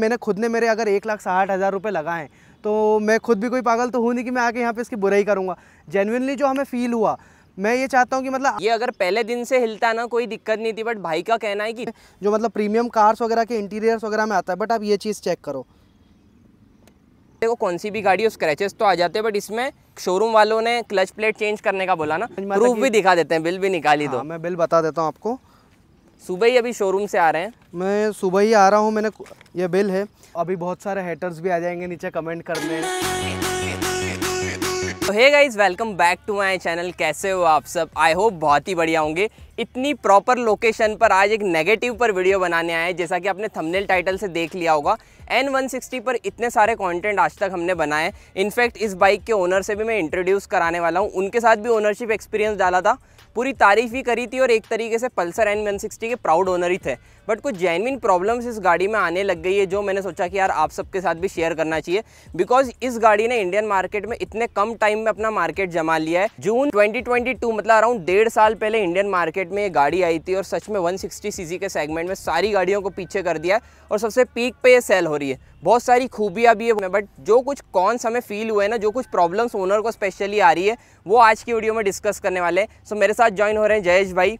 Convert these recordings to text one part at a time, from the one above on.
मैंने खुद ने मेरे अगर एक लाख साठ हज़ार रुपये लगाए तो मैं खुद भी कोई पागल तो हूँ नहीं कि मैं आके यहाँ पे इसकी बुराई करूँगा जेनविनली जो हमें फील हुआ मैं ये चाहता हूँ कि मतलब ये अगर पहले दिन से हिलता ना कोई दिक्कत नहीं थी बट भाई का कहना है कि जो मतलब प्रीमियम कार्स वगैरह के इंटीरियर्स वगैरह में आता है बट आप ये चीज़ चेक करो देखो कौन सी भी गाड़ी स्क्रैचेस तो आ जाते हैं बट इसमें शोरूम वालों ने क्लच प्लेट चेंज करने का बोला ना प्रूफ हाँ, मतलब भी दिखा देते हैं बिल भी निकाली हाँ, दो मैं बिल बता देता हूँ आपको सुबह ही अभी शोरूम से आ रहे हैं मैं सुबह ही आ रहा हूँ मैंने ये बिल है अभी बहुत सारे हेटर्स भी आ जाएंगे नीचे कमेंट करने तो hey guys welcome back to my channel कैसे हो आप सब आई होप बहुत ही बढ़िया होंगे इतनी प्रॉपर लोकेशन पर आज एक नेगेटिव पर वीडियो बनाने आए जैसा कि आपने थंबनेल टाइटल से देख लिया होगा एन वन सिक्सटी पर इतने सारे कंटेंट आज तक हमने बनाए इनफैक्ट इस बाइक के ओनर से भी मैं इंट्रोड्यूस कराने वाला हूँ उनके साथ भी ओनरशिप एक्सपीरियंस डाला था पूरी तारीफ ही करी थी और एक तरीके से पल्सर एन वन सिक्सटी के प्राउड ओनर ही थे बट कुछ जेनविन प्रॉब्लम्स इस गाड़ी में आने लग गई है जो मैंने सोचा कि यार आप सबके साथ भी शेयर करना चाहिए बिकॉज इस गाड़ी ने इंडियन मार्केट में इतने कम टाइम में अपना मार्केट जमा लिया है जून 2022 मतलब अराउंड डेढ़ साल पहले इंडियन मार्केट 2008 में ये गाड़ी आई थी और सच में वन सिक्सटी के सेगमेंट में सारी गाड़ियों को पीछे कर दिया और सबसे पीक पर यह सेल हो रही है बहुत सारी खूबियाँ भी है बट जो कुछ कॉन्स हमें फील हुए ना जो कुछ प्रॉब्लम्स ओनर को स्पेशली आ रही है वो आज की वीडियो में डिस्कस करने वाले हैं सो मेरे साथ ज्वाइन हो रहे हैं जयेश भाई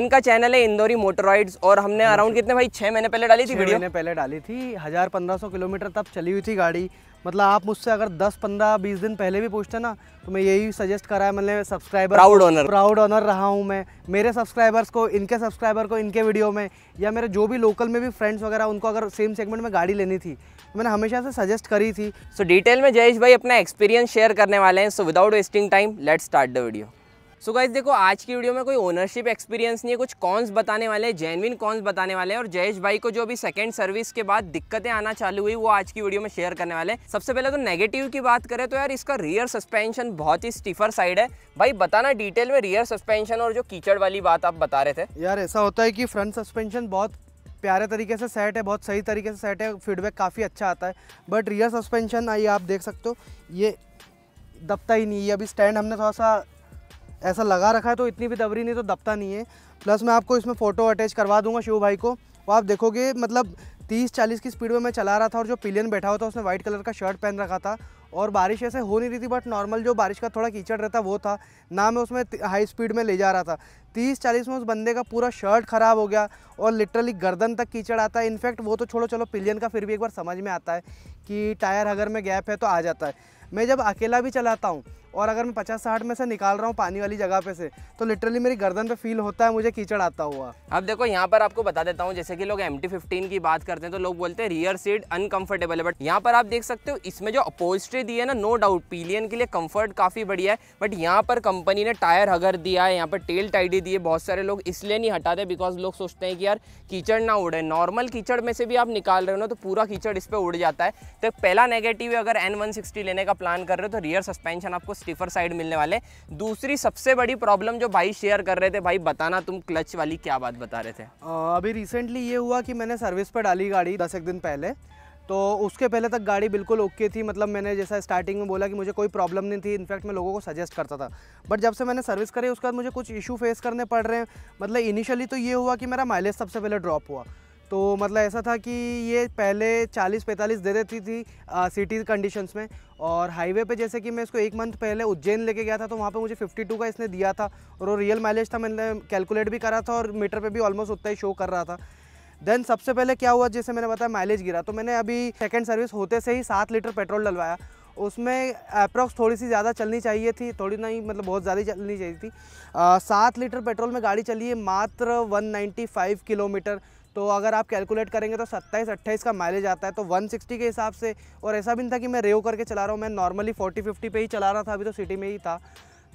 इनका चैनल है इंदौरी मोटरॉइड्स और हमने अराउंड कितने भाई छः महीने पहले डाली थी वीडियो महीने पहले डाली थी हज़ार पंद्रह सौ किलोमीटर तब चली हुई थी गाड़ी मतलब आप मुझसे अगर 10 15 20 दिन पहले भी पूछते ना तो मैं यही सजेस्ट करा है मैंने subscriber proud owner proud owner रहा हूँ मैं मेरे सब्सक्राइबर्स को इनके सब्सक्राइबर को इनके वीडियो में या मेरे जो भी लोकल में भी फ्रेंड्स वगैरह उनको अगर सेम सेगमेंट में गाड़ी लेनी थी तो मैंने हमेशा से सजेस्ट करी थी सो so, डिटेल में जयेश भाई अपना एक्सपीरियंस शेयर करने वाले हैं so without wasting time let start the video so guys देखो आज की वीडियो में कोई ओनरशिप एक्सपीरियंस नहीं है कुछ कॉन्स बताने वाले हैं जेनविन कॉन्स बताने वाले हैं और जयेश भाई को जो अभी सेकंड सर्विस के बाद दिक्कतें आना चालू हुई वो आज की वीडियो में शेयर करने वाले हैं सबसे पहले तो नेगेटिव की बात करें तो यार इसका रियर सस्पेंशन बहुत ही स्टिफर साइड है भाई बताना डिटेल में रियर सस्पेंशन और जो कीचड़ वाली बात आप बता रहे थे यार ऐसा होता है कि फ्रंट सस्पेंशन बहुत प्यारे तरीके से सेट है बहुत सही तरीके से सेट है फीडबैक काफ़ी अच्छा आता है बट रियर सस्पेंशन आई आप देख सकते हो ये दबता ही नहीं है अभी स्टैंड हमने थोड़ा सा ऐसा लगा रखा है तो इतनी भी दबरी नहीं तो दबता नहीं है प्लस मैं आपको इसमें फ़ोटो अटैच करवा दूंगा शिव भाई को वो आप देखोगे मतलब 30-40 की स्पीड में मैं चला रहा था और जो पिलियन बैठा हुआ था उसने वाइट कलर का शर्ट पहन रखा था और बारिश ऐसे हो नहीं रही थी बट नॉर्मल जो बारिश का थोड़ा कीचड़ रहता वो था ना मैं उसमें हाई स्पीड में ले जा रहा था तीस चालीस में उस बंदे का पूरा शर्ट ख़राब हो गया और लिटरली गर्दन तक कीचड़ आता है इनफैक्ट वो तो छोड़ो चलो पिलियन का फिर भी एक बार समझ में आता है कि टायर अगर में गैप है तो आ जाता है मैं जब अकेला भी चलाता हूँ और अगर मैं पचास साठ में से निकाल रहा हूँ पानी वाली जगह पे से तो लिटरली मेरी गर्दन पे फील होता है मुझे कीचड़ आता हुआ अब देखो यहाँ पर आपको बता देता हूँ जैसे कि लोग एम टी की बात करते हैं तो लोग बोलते हैं रियर सीट अनकंफर्टेबल है बट यहाँ पर आप देख सकते हो इसमें जो अपोजिटी दी है ना नो डाउट पीलियन के लिए कम्फर्ट काफ़ी बढ़िया है बट यहाँ पर कंपनी ने टायर हगर दिया है यहाँ पर टेल टाइडी दी है बहुत सारे लोग इसलिए नहीं हटाते बिकॉज लोग सोचते हैं कि यार कीचड़ ना उड़े नॉर्मल कीचड़ में से भी आप निकाल रहे हो ना तो पूरा कीचड़ इस पर उड़ जाता है तो पहला नेगेटिव अगर एन लेने का प्लान कर रहे हो तो रियर सस्पेंशन आपको स्टीफर साइड मिलने वाले दूसरी सबसे बड़ी प्रॉब्लम जो भाई शेयर कर रहे थे भाई बताना तुम क्लच वाली क्या बात बता रहे थे अभी रिसेंटली ये हुआ कि मैंने सर्विस पर डाली गाड़ी दस एक दिन पहले तो उसके पहले तक गाड़ी बिल्कुल ओके थी मतलब मैंने जैसा स्टार्टिंग में बोला कि मुझे कोई प्रॉब्लम नहीं थी इनफैक्ट मैं लोगों को सजेस्ट करता था बट जब से मैंने सर्विस करी उसके बाद मुझे कुछ इशू फेस करने पड़ रहे हैं मतलब इनिशियली तो ये हुआ कि मेरा माइलेज सबसे पहले ड्रॉप हुआ तो मतलब ऐसा था कि ये पहले 40-45 दे देती थी सिटी कंडीशंस में और हाईवे पे जैसे कि मैं इसको एक मंथ पहले उज्जैन लेके गया था तो वहाँ पे मुझे 52 का इसने दिया था और वो रियल माइलेज था मैंने कैलकुलेट भी करा था और मीटर पे भी ऑलमोस्ट उतना ही शो कर रहा था देन सबसे पहले क्या हुआ जैसे मैंने बताया माइलेज गिरा तो मैंने अभी सेकेंड सर्विस होते से ही सात लीटर पेट्रोल डलवाया उसमें अप्रॉक्स थोड़ी सी ज़्यादा चलनी चाहिए थी थोड़ी नहीं मतलब बहुत ज़्यादा चलनी चाहिए थी सात लीटर पेट्रोल में गाड़ी चली है मात्र 195 किलोमीटर तो अगर आप कैलकुलेट करेंगे तो सत्ताईस अट्ठाईस का माइलेज आता है तो 160 के हिसाब से और ऐसा भी नहीं था कि मैं रेव करके चला रहा हूँ मैं नॉर्मली 40 50 पे ही चला रहा था अभी तो सिटी में ही था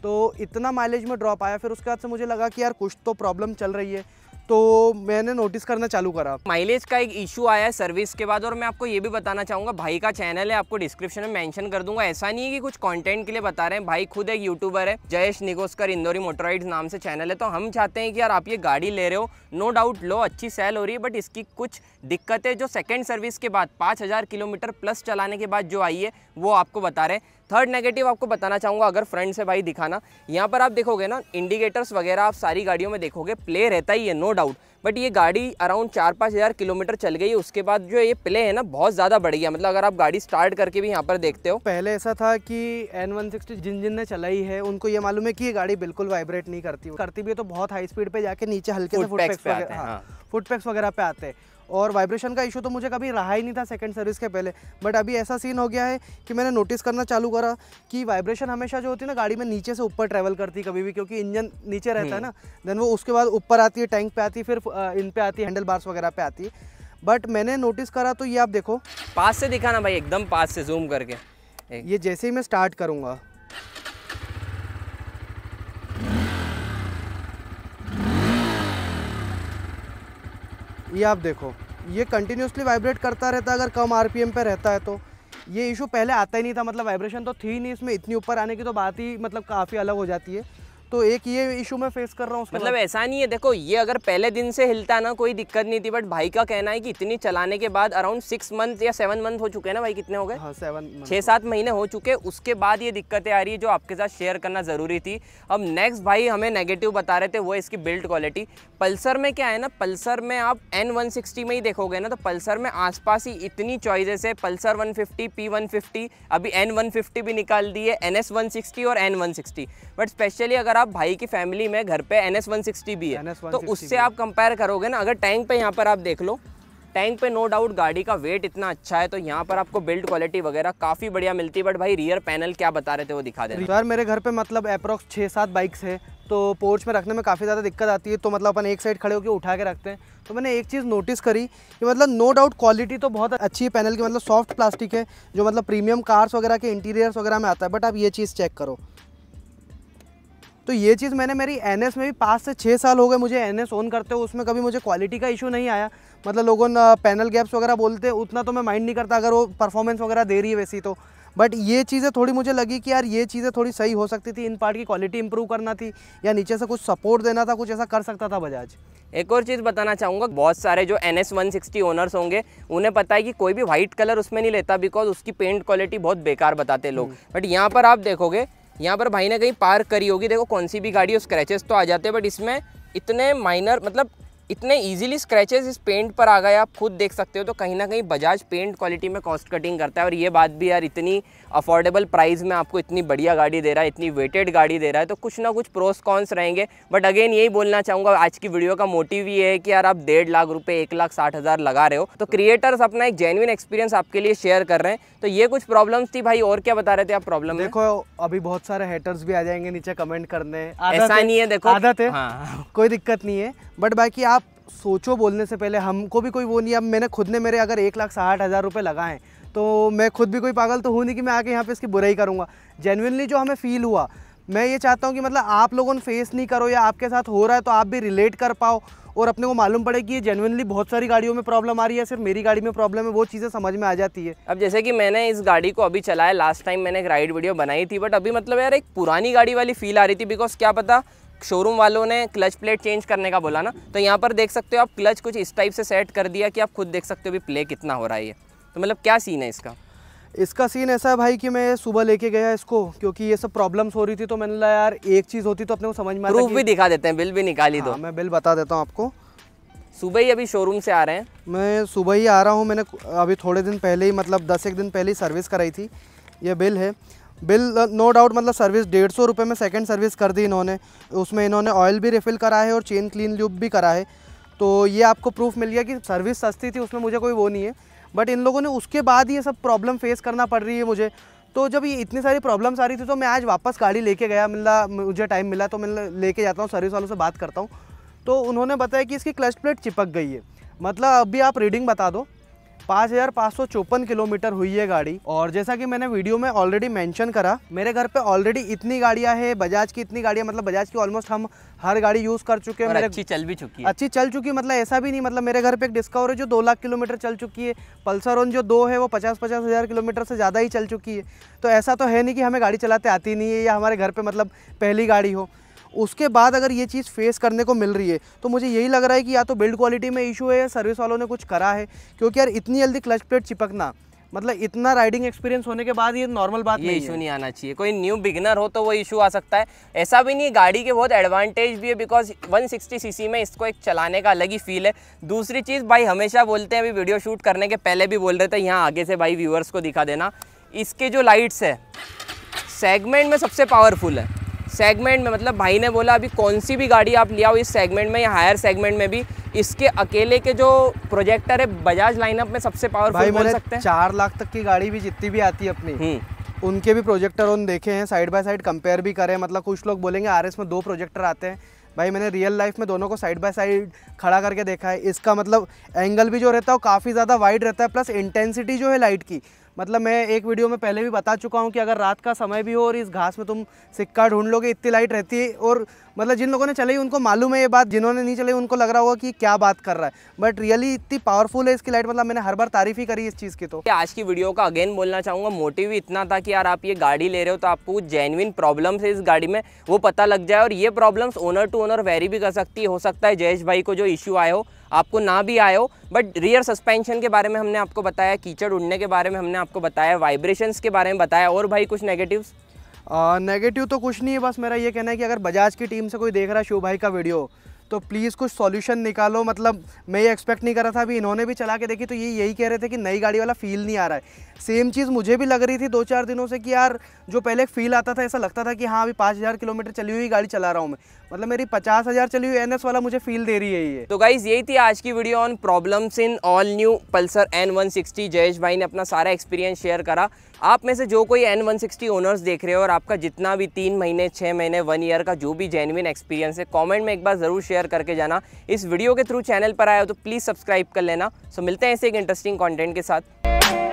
तो इतना माइलेज में ड्रॉप आया फिर उसके बाद से मुझे लगा कि यार कुछ तो प्रॉब्लम चल रही है तो मैंने नोटिस करना चालू करा माइलेज का एक इशू आया है सर्विस के बाद और मैं आपको ये भी बताना चाहूँगा भाई का चैनल है आपको डिस्क्रिप्शन में मेंशन कर दूंगा ऐसा नहीं है कि कुछ कंटेंट के लिए बता रहे हैं भाई खुद एक यूट्यूबर है जयेश निगोस्कर इंदौरी मोटोराइड नाम से चैनल है तो हम चाहते हैं कि यार आप ये गाड़ी ले रहे हो नो डाउट लो अच्छी सेल हो रही है बट इसकी कुछ दिक्कतें जो सेकेंड सर्विस के बाद 5000 किलोमीटर प्लस चलाने के बाद जो आई है वो आपको बता रहे हैं थर्ड नेगेटिव आपको बताना चाहूँगा अगर फ्रंट से भाई दिखाना यहाँ पर आप देखोगे ना इंडिकेटर्स वगैरह आप सारी गाड़ियों में देखोगे प्ले रहता ही है नो डाउट बट ये गाड़ी अराउंड चार पाँच हज़ार किलोमीटर चल गई उसके बाद जो ये प्ले है ना बहुत ज़्यादा बढ़ गया मतलब अगर आप गाड़ी स्टार्ट करके भी यहाँ पर देखते हो पहले ऐसा था कि एन वन सिक्सटी जिन जिन ने चलाई है उनको ये मालूम है कि ये गाड़ी बिल्कुल वाइब्रेट नहीं करती करती भी है तो बहुत हाई स्पीड पे जाके नीचे हल्के फुटपैक्स हाँ, हाँ। वगैरह पे आते हैं और वाइब्रेशन का इशू तो मुझे कभी रहा ही नहीं था सेकेंड सर्विस के पहले बट अभी ऐसा सीन हो गया है कि मैंने नोटिस करना चालू करा कि वाइब्रेशन हमेशा जो होती है ना गाड़ी में नीचे से ऊपर ट्रैवल करती कभी भी क्योंकि इंजन नीचे रहता है ना देन हम्म। वो उसके बाद ऊपर आती है टैंक पे आती है फिर इन पे आती है हैंडल बार्स वगैरह पे आती है बट मैंने नोटिस करा तो ये आप देखो पास से दिखाना भाई एकदम पास से जूम करके ये जैसे ही मैं स्टार्ट करूँगा ये आप देखो ये कंटिन्यूसली वाइब्रेट करता रहता है अगर कम आर पर रहता है तो ये इशू पहले आता ही नहीं था मतलब वाइब्रेशन तो थी नहीं इसमें इतनी ऊपर आने की तो बात ही मतलब काफ़ी अलग हो जाती है तो एक ये इशू मैं फेस कर रहा हूँ मतलब ऐसा नहीं है देखो ये अगर पहले दिन से हिलता ना कोई दिक्कत नहीं थी बट भाई का कहना है कि इतनी चलाने के बाद अराउंड सिक्स मंथ या सेवन मंथ हो चुके हैं ना भाई कितने हो गए हाँ, छः सात महीने हो चुके उसके बाद ये दिक्कतें आ रही है जो आपके साथ शेयर करना ज़रूरी थी अब नेक्स्ट भाई हमें नेगेटिव बता रहे थे वो इसकी बिल्ड क्वालिटी पल्सर में क्या है ना पल्सर में आप एन वन में ही देखोगे ना तो पल्सर में आसपास ही इतनी चॉइसेस है पल्सर वन फिफ्टी अभी एन भी निकाल दी है एन एस और एन बट स्पेशली अगर अगर आप भाई की फैमिली में घर पे एन एस भी है तो उससे आप कंपेयर करोगे ना अगर टैंक पे यहाँ पर आप देख लो टैंक पे नो डाउट गाड़ी का वेट इतना अच्छा है तो यहाँ पर आपको बिल्ड क्वालिटी वगैरह काफ़ी बढ़िया मिलती है बट भाई रियर पैनल क्या बता रहे थे वो दिखा दे यार मेरे घर पे मतलब अप्रोक्स छः सात बाइक्स है तो पोर्च में रखने में काफ़ी ज़्यादा दिक्कत आती है तो मतलब अपन एक साइड खड़े होकर उठा के रखते हैं तो मैंने एक चीज़ नोटिस करी कि मतलब नो डाउट क्वालिटी तो बहुत अच्छी है पैनल की मतलब सॉफ्ट प्लास्टिक है जो मतलब प्रीमियम कार्स वगैरह के इंटीरियर्स वगैरह में आता है बट आप ये चीज़ चेक करो तो ये चीज़ मैंने मेरी एन में भी पाँच से छः साल हो गए मुझे एन ऑन करते हो उसमें कभी मुझे क्वालिटी का इशू नहीं आया मतलब लोगों ने पैनल गैप्स वगैरह बोलते उतना तो मैं माइंड नहीं करता अगर वो परफॉर्मेंस वगैरह दे रही है वैसी तो बट ये चीज़ें थोड़ी मुझे लगी कि यार ये चीज़ें थोड़ी सही हो सकती थी इन पार्ट की क्वालिटी इंप्रूव करना थी या नीचे से कुछ सपोर्ट देना था कुछ ऐसा कर सकता था बजाज एक और चीज़ बताना चाहूँगा बहुत सारे जो N S one sixty owners होंगे उन्हें पता है कि कोई भी वाइट कलर उसमें नहीं लेता बिकॉज उसकी पेंट क्वालिटी बहुत बेकार बताते लोग बट हम्म। यहाँ पर आप देखोगे यहाँ पर भाई ने कहीं पार्क करी होगी देखो कौन सी भी गाड़ी हो स्क्रैचेस तो आ जाते हैं बट इसमें इतने माइनर मतलब इतने इजीली स्क्रैचेस इस पेंट पर आ गए आप खुद देख सकते हो तो कहीं ना कहीं बजाज पेंट क्वालिटी में कॉस्ट कटिंग करता है और ये बात भी यार इतनी अफोर्डेबल प्राइस में आपको इतनी बढ़िया गाड़ी दे रहा है इतनी वेटेड गाड़ी दे रहा है तो कुछ ना कुछ प्रोस कॉन्स रहेंगे बट अगेन यही बोलना चाहूँगा आज की वीडियो का मोटिव ये है कि यार आप डेढ़ लाख रुपये एक लाख साठ हज़ार लगा रहे हो तो क्रिएटर्स अपना एक जेन्यन एक्सपीरियंस आपके लिए शेयर कर रहे हैं तो ये कुछ प्रॉब्लम्स थी भाई और क्या बता रहे थे आप प्रॉब्लम देखो अभी बहुत सारे हेटर्स भी आ जाएंगे नीचे कमेंट करने ऐसा नहीं है देखो आदत है हाँ। कोई दिक्कत नहीं है बट बाकी आप सोचो बोलने से पहले हमको भी कोई वो नहीं अब मैंने खुद ने मेरे अगर एक लाख साठ हज़ार रुपये लगाएँ तो मैं खुद भी कोई पागल तो हूँ नहीं कि मैं आके यहाँ पे इसकी बुराई करूँगा जेनविनली जो हमें फ़ील हुआ मैं ये चाहता हूँ कि मतलब आप लोगों ने फेस नहीं करो या आपके साथ हो रहा है तो आप भी रिलेट कर पाओ और अपने को मालूम पड़े कि ये जेनविनली बहुत सारी गाड़ियों में प्रॉब्लम आ रही है सिर्फ मेरी गाड़ी में प्रॉब्लम है वो चीज़ें समझ में आ जाती है अब जैसे कि मैंने इस गाड़ी को अभी चलाया लास्ट टाइम मैंने एक राइड वीडियो बनाई थी बट अभी मतलब यार एक पुरानी गाड़ी वाली फील आ रही थी बिकॉज क्या पता शोरूम वालों ने क्लच प्लेट चेंज करने का बोला ना तो यहाँ पर देख सकते हो आप क्लच कुछ इस टाइप से सेट कर दिया कि आप खुद देख सकते हो भी प्ले कितना हो रहा है ये तो मतलब क्या सीन है इसका इसका सीन ऐसा है भाई कि मैं सुबह लेके गया इसको क्योंकि ये सब प्रॉब्लम्स हो रही थी तो मैंने लगा यार एक चीज़ होती तो अपने को समझ में प्रूफ भी दिखा देते हैं बिल भी निकाली दो हाँ, मैं बिल बता देता हूँ आपको सुबह ही अभी शोरूम से आ रहे हैं मैं सुबह ही आ रहा हूँ मैंने अभी थोड़े दिन पहले ही मतलब दस एक दिन पहले ही सर्विस कराई थी ये बिल है बिल नो डाउट मतलब सर्विस डेढ़ सौ रुपये में सेकेंड सर्विस कर दी इन्होंने उसमें इन्होंने ऑयल भी रिफ़िल करा है और चेन क्लीन लूप भी करा है तो ये आपको प्रूफ मिल गया कि सर्विस सस्ती थी उसमें मुझे कोई वो नहीं है बट इन लोगों ने उसके बाद ये सब प्रॉब्लम फेस करना पड़ रही है मुझे तो जब ये इतनी सारी प्रॉब्लम्स आ रही थी तो मैं आज वापस गाड़ी लेके गया मिला मुझे टाइम मिला तो मैं लेके जाता हूँ सर्विस वालों से बात करता हूँ तो उन्होंने बताया कि इसकी क्लच प्लेट चिपक गई है मतलब अभी आप रीडिंग बता दो पाँच हज़ार पाँच सौ चौपन किलोमीटर हुई है गाड़ी और जैसा कि मैंने वीडियो में ऑलरेडी मेंशन करा मेरे घर पे ऑलरेडी इतनी गाड़ियां हैं बजाज की इतनी गाड़ियां मतलब बजाज की ऑलमोस्ट हम हर गाड़ी यूज़ कर चुके हैं अच्छी चल भी चुकी है अच्छी चल चुकी मतलब ऐसा भी नहीं मतलब मेरे घर पे एक डिस्कवर है जो दो लाख किलोमीटर चल चुकी है पल्सर ऑन जो दो है वो पचास पचास हज़ार किलोमीटर से ज़्यादा ही चल चुकी है तो ऐसा तो है नहीं कि हमें गाड़ी चलाते आती नहीं है या हमारे घर पर मतलब पहली गाड़ी हो उसके बाद अगर ये चीज़ फेस करने को मिल रही है तो मुझे यही लग रहा है कि या तो बिल्ड क्वालिटी में इशू है या सर्विस वालों ने कुछ करा है क्योंकि यार इतनी जल्दी क्लच प्लेट चिपकना मतलब इतना राइडिंग एक्सपीरियंस होने के बाद ये नॉर्मल बात ये इशू नहीं आना चाहिए कोई न्यू बिगनर हो तो वो इशू आ सकता है ऐसा भी नहीं गाड़ी के बहुत एडवांटेज भी है बिकॉज 160 सीसी में इसको एक चलाने का अलग ही फील है दूसरी चीज़ भाई हमेशा बोलते हैं अभी वीडियो शूट करने के पहले भी बोल रहे थे यहाँ आगे से भाई व्यूअर्स को दिखा देना इसके जो लाइट्स है सेगमेंट में सबसे पावरफुल है सेगमेंट में मतलब भाई ने बोला अभी कौन सी भी गाड़ी आप लिया हो इस सेगमेंट में या हायर सेगमेंट में भी इसके अकेले के जो प्रोजेक्टर है बजाज लाइनअप में सबसे पावरफुल बोल सकते हैं चार लाख तक की गाड़ी भी जितनी भी आती है अपनी हम्म। उनके भी प्रोजेक्टर उन देखे हैं साइड बाय साइड कंपेयर भी करें मतलब कुछ लोग बोलेंगे आर में दो प्रोजेक्टर आते हैं भाई मैंने रियल लाइफ में दोनों को साइड बाय साइड खड़ा करके देखा है इसका मतलब एंगल भी जो रहता है वो काफ़ी ज़्यादा वाइड रहता है प्लस इंटेंसिटी जो है लाइट की मतलब मैं एक वीडियो में पहले भी बता चुका हूँ कि अगर रात का समय भी हो और इस घास में तुम सिक्का ढूंढ लोगे इतनी लाइट रहती है और मतलब जिन लोगों ने चलाई उनको मालूम है ये बात जिन्होंने नहीं चलाई उनको लग रहा होगा कि क्या बात कर रहा है बट रियली इतनी पावरफुल है इसकी लाइट मतलब मैंने हर बार तारीफ ही करी इस चीज़ की तो आज की वीडियो का अगेन बोलना चाहूँगा मोटिव इतना था कि यार आप ये गाड़ी ले रहे हो तो आपको जेनविन प्रॉब्लम्स है इस गाड़ी में वो पता लग जाए और ये problems owner to owner vary भी कर सकती हो सकता है जयेश भाई को जो इशू आए हो आपको ना भी आए हो बट रियर सस्पेंशन के बारे में हमने आपको बताया कीचड़ उड़ने के बारे में हमने आपको बताया वाइब्रेशंस के बारे में बताया और भाई कुछ नेगेटिव्स नेगेटिव तो कुछ नहीं है बस मेरा ये कहना है कि अगर बजाज की टीम से कोई देख रहा है शिव भाई का वीडियो तो प्लीज़ कुछ सॉल्यूशन निकालो मतलब मैं ये एक्सपेक्ट नहीं कर रहा था अभी इन्होंने भी चला के देखी तो ये यही कह रहे थे कि नई गाड़ी वाला फील नहीं आ रहा है सेम चीज़ मुझे भी लग रही थी दो चार दिनों से कि यार जो पहले फील आता था ऐसा लगता था कि हाँ अभी पाँच हज़ार किलोमीटर चली हुई गाड़ी चला रहा हूँ मैं मतलब मेरी पचास हज़ार चली हुई एन वाला मुझे फील दे रही है ये तो गाइज़ यही थी आज की video on problems in all new Pulsar N Jayesh भाई ने अपना सारा एक्सपीरियंस शेयर करा आप में से जो कोई एन वन सिक्सटी ओनर्स देख रहे हो और आपका जितना भी तीन महीने छः महीने वन ईयर का जो भी जेनविन एक्सपीरियंस है कॉमेंट में एक बार ज़रूर शेयर करके जाना इस वीडियो के थ्रू चैनल पर आया हो तो प्लीज़ सब्सक्राइब कर लेना सो मिलते हैं ऐसे एक इंटरेस्टिंग कॉन्टेंट के साथ